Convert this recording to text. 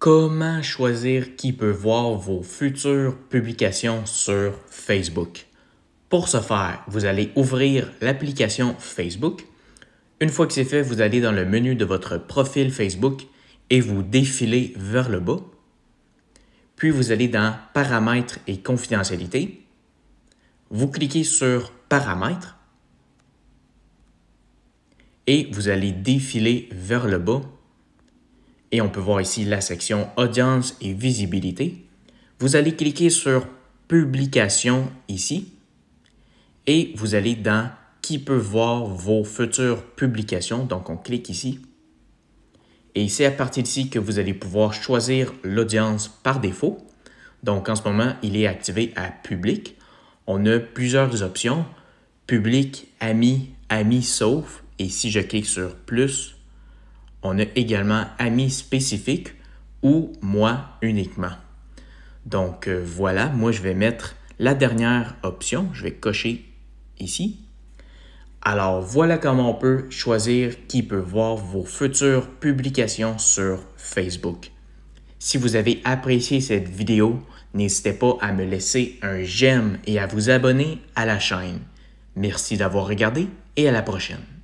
Comment choisir qui peut voir vos futures publications sur Facebook? Pour ce faire, vous allez ouvrir l'application Facebook. Une fois que c'est fait, vous allez dans le menu de votre profil Facebook et vous défilez vers le bas. Puis vous allez dans Paramètres et confidentialité. Vous cliquez sur Paramètres et vous allez défiler vers le bas et on peut voir ici la section Audience et Visibilité. Vous allez cliquer sur Publication ici et vous allez dans Qui peut voir vos futures publications. Donc, on clique ici. Et c'est à partir d'ici que vous allez pouvoir choisir l'audience par défaut. Donc, en ce moment, il est activé à Public. On a plusieurs options. Public, Amis, Amis, Sauf. Et si je clique sur Plus, on a également amis spécifiques ou moi uniquement. Donc euh, voilà, moi je vais mettre la dernière option. Je vais cocher ici. Alors voilà comment on peut choisir qui peut voir vos futures publications sur Facebook. Si vous avez apprécié cette vidéo, n'hésitez pas à me laisser un j'aime et à vous abonner à la chaîne. Merci d'avoir regardé et à la prochaine.